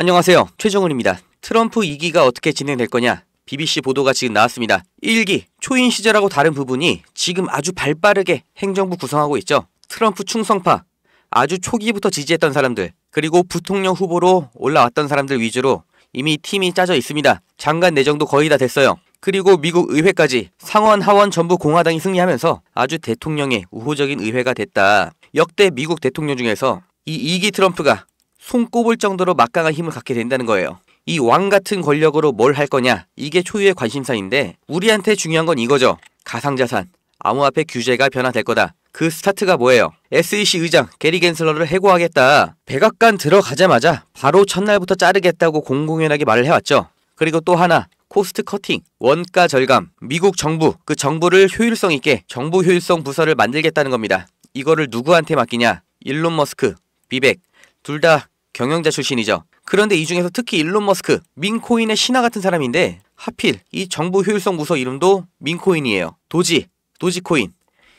안녕하세요. 최정훈입니다 트럼프 2기가 어떻게 진행될 거냐? BBC 보도가 지금 나왔습니다. 1기 초인 시절하고 다른 부분이 지금 아주 발빠르게 행정부 구성하고 있죠. 트럼프 충성파, 아주 초기부터 지지했던 사람들, 그리고 부통령 후보로 올라왔던 사람들 위주로 이미 팀이 짜져 있습니다. 장관 내정도 네 거의 다 됐어요. 그리고 미국 의회까지 상원 하원 전부 공화당이 승리하면서 아주 대통령의 우호적인 의회가 됐다. 역대 미국 대통령 중에서 이 2기 트럼프가 손꼽을 정도로 막강한 힘을 갖게 된다는 거예요. 이 왕 같은 권력으로 뭘 할 거냐? 이게 초유의 관심사인데 우리한테 중요한 건 이거죠. 가상자산, 암호화폐 규제가 변화될 거다. 그 스타트가 뭐예요? SEC 의장 게리 겐슬러를 해고하겠다. 백악관 들어가자마자 바로 첫날부터 자르겠다고 공공연하게 말을 해왔죠. 그리고 또 하나 코스트 커팅, 원가 절감, 미국 정부, 그 정부를 효율성 있게 정부 효율성 부서를 만들겠다는 겁니다. 이거를 누구한테 맡기냐? 일론 머스크, 비백, 둘다 경영자 출신이죠. 그런데 이 중에서 특히 일론 머스크, 민코인의 신화 같은 사람인데 하필 이 정부 효율성 부서 이름도 민코인이에요. 도지, 도지코인.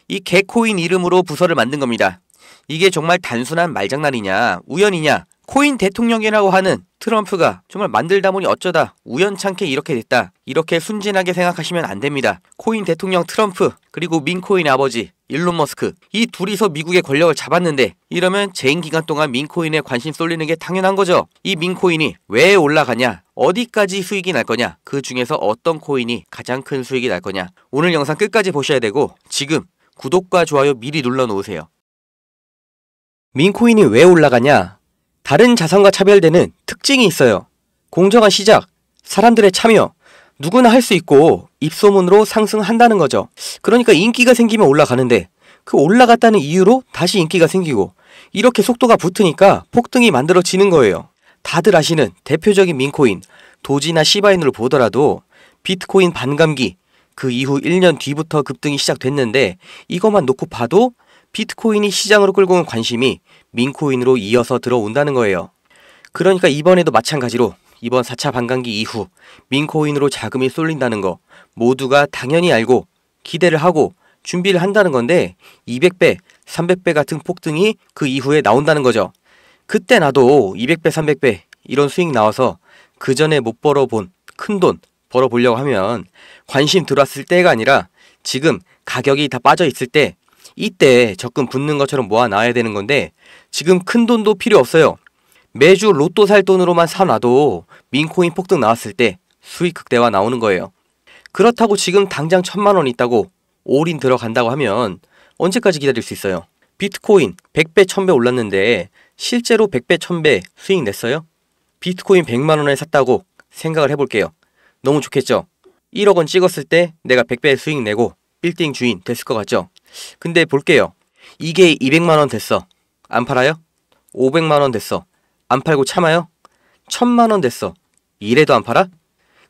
이 개코인 이름으로 부서를 만든 겁니다. 이게 정말 단순한 말장난이냐, 우연이냐, 코인 대통령이라고 하는 트럼프가 정말 만들다 보니 어쩌다 우연찮게 이렇게 됐다. 이렇게 순진하게 생각하시면 안 됩니다. 코인 대통령 트럼프, 그리고 민코인 아버지, 일론 머스크 이 둘이서 미국의 권력을 잡았는데 이러면 재임 기간 동안 민코인에 관심 쏠리는 게 당연한 거죠. 이 민코인이 왜 올라가냐? 어디까지 수익이 날 거냐? 그 중에서 어떤 코인이 가장 큰 수익이 날 거냐? 오늘 영상 끝까지 보셔야 되고 지금 구독과 좋아요 미리 눌러 놓으세요. 민코인이 왜 올라가냐? 다른 자산과 차별되는 특징이 있어요. 공정한 시작, 사람들의 참여, 누구나 할 수 있고 입소문으로 상승한다는 거죠. 그러니까 인기가 생기면 올라가는데 그 올라갔다는 이유로 다시 인기가 생기고 이렇게 속도가 붙으니까 폭등이 만들어지는 거예요. 다들 아시는 대표적인 민코인 도지나 시바인으로 보더라도 비트코인 반감기 그 이후 1년 뒤부터 급등이 시작됐는데 이것만 놓고 봐도 비트코인이 시장으로 끌고 온 관심이 민코인으로 이어서 들어온다는 거예요. 그러니까 이번에도 마찬가지로 이번 4차 반감기 이후 민코인으로 자금이 쏠린다는 거 모두가 당연히 알고 기대를 하고 준비를 한다는 건데 200배, 300배 같은 폭등이 그 이후에 나온다는 거죠. 그때 나도 200배, 300배 이런 수익 나와서 그 전에 못 벌어본 큰 돈 벌어보려고 하면 관심 들어왔을 때가 아니라 지금 가격이 다 빠져있을 때 이때 적금 붙는 것처럼 모아 놔야 되는 건데 지금 큰 돈도 필요 없어요. 매주 로또 살 돈으로만 사놔도 민코인 폭등 나왔을 때 수익 극대화 나오는 거예요. 그렇다고 지금 당장 천만 원 있다고 올인 들어간다고 하면 언제까지 기다릴 수 있어요? 비트코인 100배, 1000배 올랐는데 실제로 100배, 1000배 수익 냈어요? 비트코인 100만 원에 샀다고 생각을 해볼게요. 너무 좋겠죠? 1억 원 찍었을 때 내가 100배 수익 내고 빌딩 주인 됐을 것 같죠? 근데 볼게요. 이게 200만 원 됐어. 안 팔아요? 500만 원 됐어. 안 팔고 참아요? 천만 원 됐어. 이래도 안 팔아?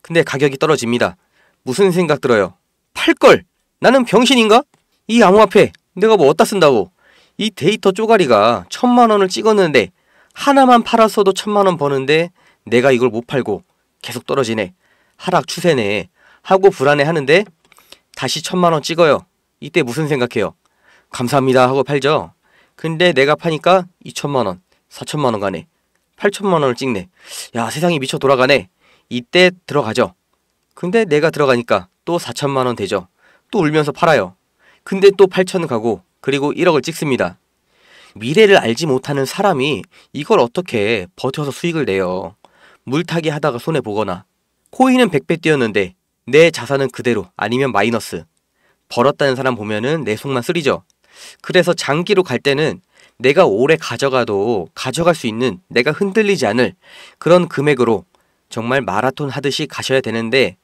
근데 가격이 떨어집니다. 무슨 생각 들어요? 팔걸! 나는 병신인가? 이 암호화폐 내가 뭐 어디다 쓴다고. 이 데이터 쪼가리가 천만 원을 찍었는데 하나만 팔았어도 천만 원 버는데 내가 이걸 못 팔고 계속 떨어지네. 하락 추세네. 하고 불안해하는데 다시 천만 원 찍어요. 이때 무슨 생각해요? 감사합니다 하고 팔죠. 근데 내가 파니까 2천만 원, 4천만 원 가네. 8천만 원을 찍네. 야 세상이 미쳐 돌아가네. 이때 들어가죠. 근데 내가 들어가니까 또 4천만 원 되죠. 또 울면서 팔아요. 근데 또 8천 가고 그리고 1억을 찍습니다. 미래를 알지 못하는 사람이 이걸 어떻게 버텨서 수익을 내요. 물타기 하다가 손해 보거나 코인은 100배 뛰었는데 내 자산은 그대로 아니면 마이너스. 벌었다는 사람 보면은 내 속만 쓰리죠. 그래서 장기로 갈 때는 내가 오래 가져가도 가져갈 수 있는 내가 흔들리지 않을 그런 금액으로 정말 마라톤 하듯이 가셔야 되는데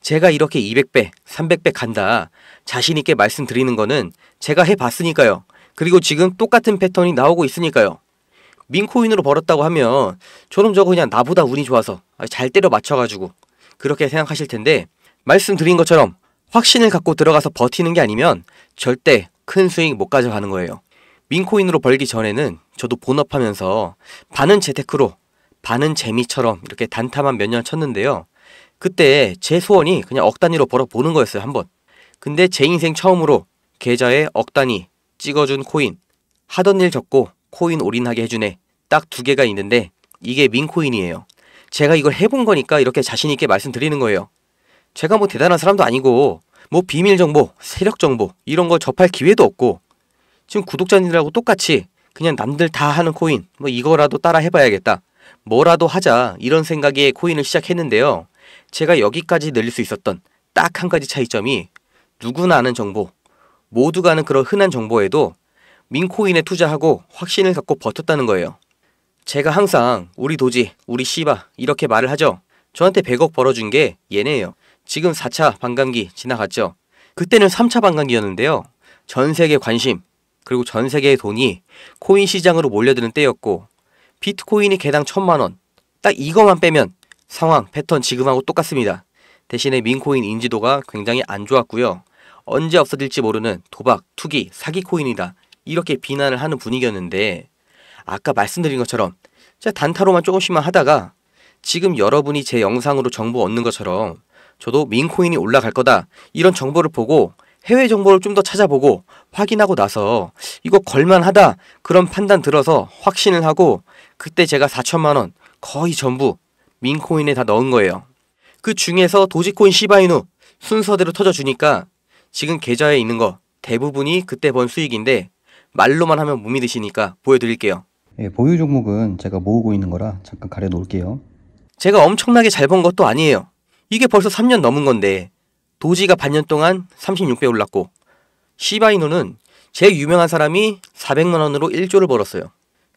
제가 이렇게 200배, 300배 간다 자신있게 말씀드리는 거는 제가 해봤으니까요. 그리고 지금 똑같은 패턴이 나오고 있으니까요. 민코인으로 벌었다고 하면 저놈 저거 그냥 나보다 운이 좋아서 잘 때려 맞춰가지고 그렇게 생각하실 텐데 말씀드린 것처럼 확신을 갖고 들어가서 버티는 게 아니면 절대 큰 수익 못 가져가는 거예요. 윈코인으로 벌기 전에는 저도 본업하면서 반은 재테크로 반은 재미처럼 이렇게 단타만 몇 년 쳤는데요. 그때 제 소원이 그냥 억 단위로 벌어보는 거였어요, 한번. 근데 제 인생 처음으로 계좌에 억 단위 찍어준 코인, 하던 일 적고 코인 올인하게 해주네. 딱 두 개가 있는데 이게 민코인이에요. 제가 이걸 해본 거니까 이렇게 자신있게 말씀드리는 거예요. 제가 뭐 대단한 사람도 아니고, 뭐 비밀정보, 세력정보, 이런 걸 접할 기회도 없고, 지금 구독자님들하고 똑같이 그냥 남들 다 하는 코인 뭐 이거라도 따라 해봐야겠다 뭐라도 하자 이런 생각에 코인을 시작했는데요 제가 여기까지 늘릴 수 있었던 딱 한 가지 차이점이 누구나 아는 정보 모두가 아는 그런 흔한 정보에도 민코인에 투자하고 확신을 갖고 버텼다는 거예요 제가 항상 우리 도지 우리 씨바 이렇게 말을 하죠 저한테 100억 벌어준 게 얘네예요 지금 4차 반감기 지나갔죠 그때는 3차 반감기였는데요 전 세계 관심 그리고 전 세계의 돈이 코인 시장으로 몰려드는 때였고 비트코인이 개당 천만 원. 딱이것만 빼면 상황, 패턴 지금하고 똑같습니다. 대신에 민코인 인지도가 굉장히 안 좋았고요. 언제 없어질지 모르는 도박, 투기, 사기 코인이다. 이렇게 비난을 하는 분위기였는데 아까 말씀드린 것처럼 자 단타로만 조금씩만 하다가 지금 여러분이 제 영상으로 정보 얻는 것처럼 저도 민코인이 올라갈 거다 이런 정보를 보고 해외 정보를 좀 더 찾아보고 확인하고 나서 이거 걸만하다 그런 판단 들어서 확신을 하고 그때 제가 4천만 원 거의 전부 민코인에 다 넣은 거예요. 그 중에서 도지코인 시바이누 순서대로 터져주니까 지금 계좌에 있는 거 대부분이 그때 번 수익인데 말로만 하면 못 믿으시니까 보여드릴게요. 예, 보유 종목은 제가 모으고 있는 거라 잠깐 가려놓을게요. 제가 엄청나게 잘 본 것도 아니에요. 이게 벌써 3년 넘은 건데 도지가 반년 동안 36배 올랐고 시바이노는제 유명한 사람이 400만 원으로 1조를 벌었어요.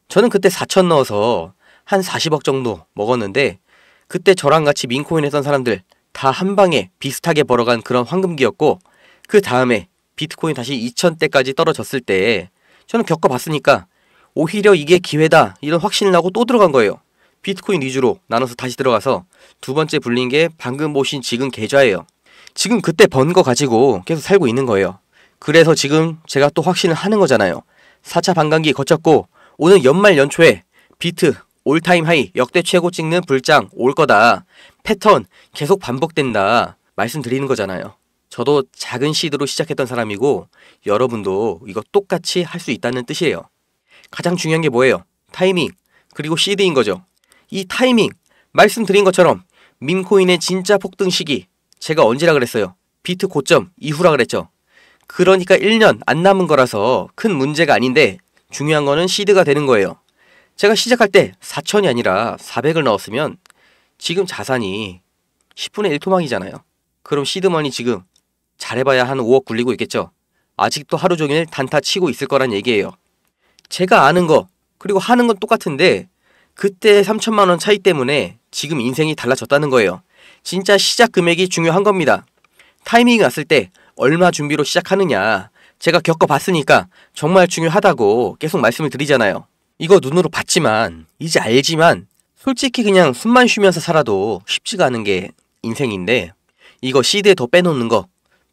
저는 그때 4천 넣어서 한 40억 정도 먹었는데 그때 저랑 같이 민코인 했던 사람들 다 한 방에 비슷하게 벌어간 그런 황금기였고 그 다음에 비트코인 다시 2천대까지 떨어졌을 때 저는 겪어봤으니까 오히려 이게 기회다 이런 확신을 하고 또 들어간 거예요. 비트코인 위주로 나눠서 다시 들어가서 두 번째 불린 게 방금 보신 지금 계좌예요. 지금 그때 번 거 가지고 계속 살고 있는 거예요. 그래서 지금 제가 또 확신을 하는 거잖아요. 4차 반감기 거쳤고 오늘 연말 연초에 비트 올타임 하이 역대 최고 찍는 불장 올 거다. 패턴 계속 반복된다. 말씀드리는 거잖아요. 저도 작은 시드로 시작했던 사람이고 여러분도 이거 똑같이 할 수 있다는 뜻이에요. 가장 중요한 게 뭐예요? 타이밍 그리고 시드인 거죠. 이 타이밍 말씀드린 것처럼 민코인의 진짜 폭등 시기 제가 언제라 그랬어요? 비트 고점 이후라 그랬죠. 그러니까 1년 안 남은 거라서 큰 문제가 아닌데 중요한 거는 시드가 되는 거예요. 제가 시작할 때 4천이 아니라 400을 넣었으면 지금 자산이 10분의 1 토막이잖아요. 그럼 시드머니 지금 잘해봐야 한 5억 굴리고 있겠죠. 아직도 하루 종일 단타 치고 있을 거란 얘기예요. 제가 아는 거 그리고 하는 건 똑같은데 그때 3천만 원 차이 때문에 지금 인생이 달라졌다는 거예요. 진짜 시작 금액이 중요한 겁니다. 타이밍이 왔을 때 얼마 준비로 시작하느냐 제가 겪어봤으니까 정말 중요하다고 계속 말씀을 드리잖아요. 이거 눈으로 봤지만 이제 알지만 솔직히 그냥 숨만 쉬면서 살아도 쉽지가 않은 게 인생인데 이거 시드에 더 빼놓는 거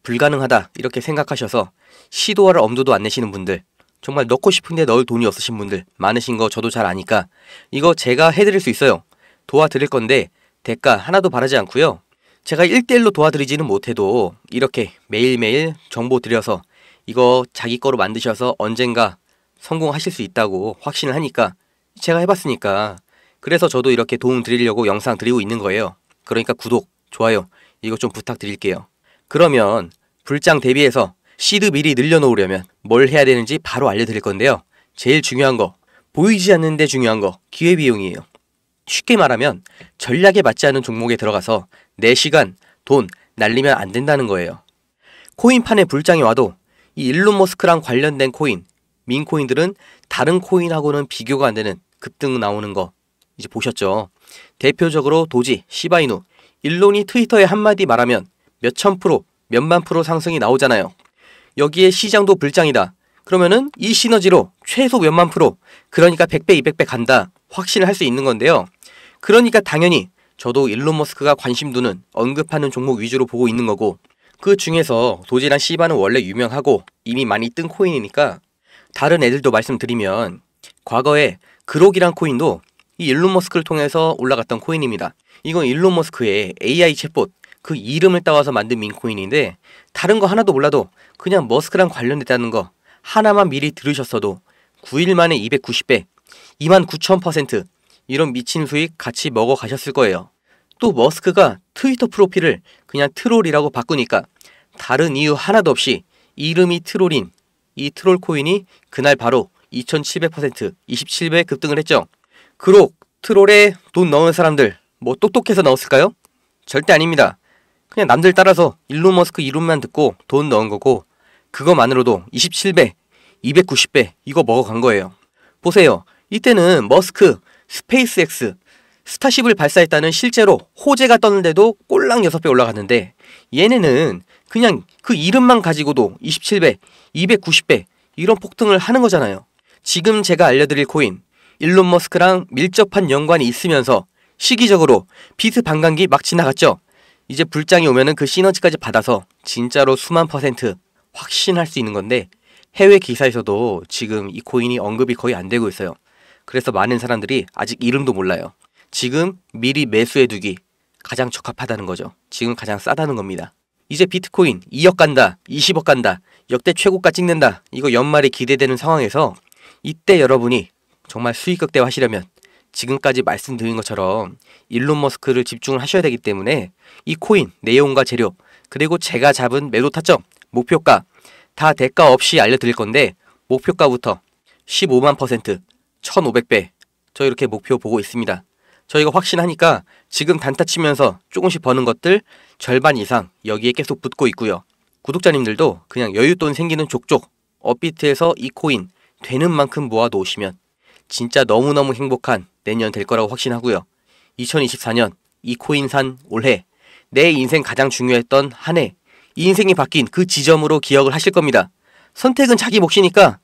불가능하다 이렇게 생각하셔서 시도할 엄두도 안 내시는 분들 정말 넣고 싶은데 넣을 돈이 없으신 분들 많으신 거 저도 잘 아니까 이거 제가 해드릴 수 있어요. 도와드릴 건데 대가 하나도 바라지 않고요. 제가 1대1로 도와드리지는 못해도 이렇게 매일매일 정보 드려서 이거 자기 거로 만드셔서 언젠가 성공하실 수 있다고 확신을 하니까 제가 해봤으니까 그래서 저도 이렇게 도움 드리려고 영상 드리고 있는 거예요. 그러니까 구독, 좋아요 이거 좀 부탁드릴게요. 그러면 불장 대비해서 시드 미리 늘려놓으려면 뭘 해야 되는지 바로 알려드릴 건데요. 제일 중요한 거 보이지 않는데 중요한 거 기회비용이에요. 쉽게 말하면 전략에 맞지 않은 종목에 들어가서 내 시간, 돈 날리면 안 된다는 거예요. 코인판에 불장이 와도 이 일론 머스크랑 관련된 코인, 민코인들은 다른 코인하고는 비교가 안 되는 급등 나오는 거 이제 보셨죠? 대표적으로 도지, 시바이누, 일론이 트위터에 한마디 말하면 몇천 프로, 몇만 프로 상승이 나오잖아요. 여기에 시장도 불장이다. 그러면은 이 시너지로 최소 몇 만 프로, 그러니까 100배, 200배 간다 확신을 할 수 있는 건데요. 그러니까 당연히 저도 일론 머스크가 관심 두는 언급하는 종목 위주로 보고 있는 거고 그 중에서 도지란 시바는 원래 유명하고 이미 많이 뜬 코인이니까 다른 애들도 말씀드리면 과거에 그록이란 코인도 이 일론 머스크를 통해서 올라갔던 코인입니다. 이건 일론 머스크의 AI 챗봇 그 이름을 따와서 만든 민코인인데 다른 거 하나도 몰라도 그냥 머스크랑 관련됐다는 거 하나만 미리 들으셨어도 9일 만에 290배, 29,000% 이런 미친 수익 같이 먹어 가셨을 거예요. 또 머스크가 트위터 프로필을 그냥 트롤이라고 바꾸니까 다른 이유 하나도 없이 이름이 트롤인 이 트롤 코인이 그날 바로 2700% 27배 급등을 했죠. 그록 트롤에 돈 넣은 사람들 뭐 똑똑해서 넣었을까요? 절대 아닙니다. 그냥 남들 따라서 일론 머스크 이름만 듣고 돈 넣은 거고 그거만으로도 27배, 290배 이거 먹어간 거예요. 보세요. 이때는 머스크, 스페이스X, 스타쉽을 발사했다는 실제로 호재가 떴는데도 꼴랑 6배 올라갔는데 얘네는 그냥 그 이름만 가지고도 27배, 290배 이런 폭등을 하는 거잖아요. 지금 제가 알려드릴 코인, 일론 머스크랑 밀접한 연관이 있으면서 시기적으로 비트 반감기 막 지나갔죠. 이제 불장이 오면그 시너지까지 받아서 진짜로 수만 퍼센트 확신할 수 있는 건데 해외 기사에서도 지금 이 코인이 언급이 거의 안 되고 있어요. 그래서 많은 사람들이 아직 이름도 몰라요. 지금 미리 매수해 두기 가장 적합하다는 거죠. 지금 가장 싸다는 겁니다. 이제 비트코인 2억 간다, 20억 간다, 역대 최고가 찍는다. 이거 연말에 기대되는 상황에서 이때 여러분이 정말 수익 극대화하시려면 지금까지 말씀드린 것처럼 일론 머스크를 집중을 하셔야 되기 때문에 이 코인 내용과 재료 그리고 제가 잡은 매도 타점 목표가 다 대가 없이 알려드릴 건데 목표가부터 15만 퍼센트 1500배 저 이렇게 목표 보고 있습니다. 저희가 확신하니까 지금 단타 치면서 조금씩 버는 것들 절반 이상 여기에 계속 붙고 있고요. 구독자님들도 그냥 여윳돈 생기는 족족 업비트에서 이 코인 되는 만큼 모아 놓으시면 진짜 너무너무 행복한 내년 될 거라고 확신하고요. 2024년 이 코인 산 올해 내 인생 가장 중요했던 한해 인생이 바뀐 그 지점으로 기억을 하실 겁니다. 선택은 자기 몫이니까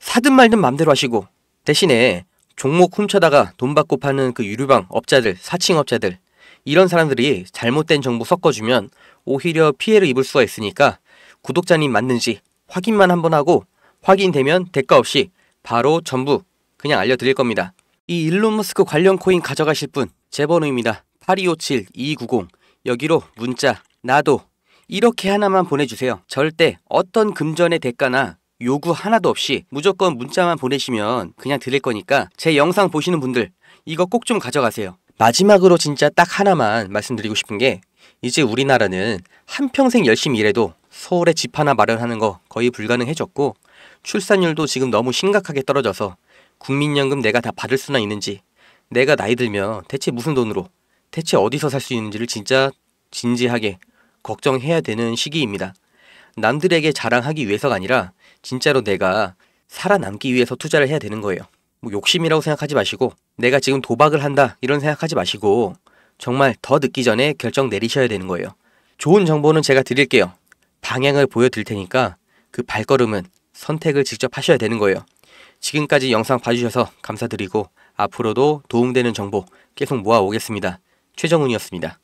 사든 말든 맘대로 하시고 대신에 종목 훔쳐다가 돈 받고 파는 그유류방 업자들, 사칭 업자들 이런 사람들이 잘못된 정보 섞어주면 오히려 피해를 입을 수가 있으니까 구독자님 맞는지 확인만 한번 하고 확인되면 대가 없이 바로 전부 그냥 알려드릴 겁니다. 이 일론 머스크 관련 코인 가져가실 분 제 번호입니다. 8 2 5 7 2 9 0 여기로 문자 나도 이렇게 하나만 보내주세요. 절대 어떤 금전의 대가나 요구 하나도 없이 무조건 문자만 보내시면 그냥 드릴 거니까 제 영상 보시는 분들 이거 꼭 좀 가져가세요. 마지막으로 진짜 딱 하나만 말씀드리고 싶은 게 이제 우리나라는 한평생 열심히 일해도 서울에 집 하나 마련하는 거 거의 불가능해졌고 출산율도 지금 너무 심각하게 떨어져서 국민연금 내가 다 받을 수나 있는지 내가 나이 들면 대체 무슨 돈으로 대체 어디서 살 수 있는지를 진짜 진지하게 걱정해야 되는 시기입니다. 남들에게 자랑하기 위해서가 아니라 진짜로 내가 살아남기 위해서 투자를 해야 되는 거예요. 뭐 욕심이라고 생각하지 마시고 내가 지금 도박을 한다 이런 생각하지 마시고 정말 더 늦기 전에 결정 내리셔야 되는 거예요. 좋은 정보는 제가 드릴게요. 방향을 보여드릴 테니까 그 발걸음은 선택을 직접 하셔야 되는 거예요. 지금까지 영상 봐주셔서 감사드리고 앞으로도 도움되는 정보 계속 모아오겠습니다. 최정훈이었습니다.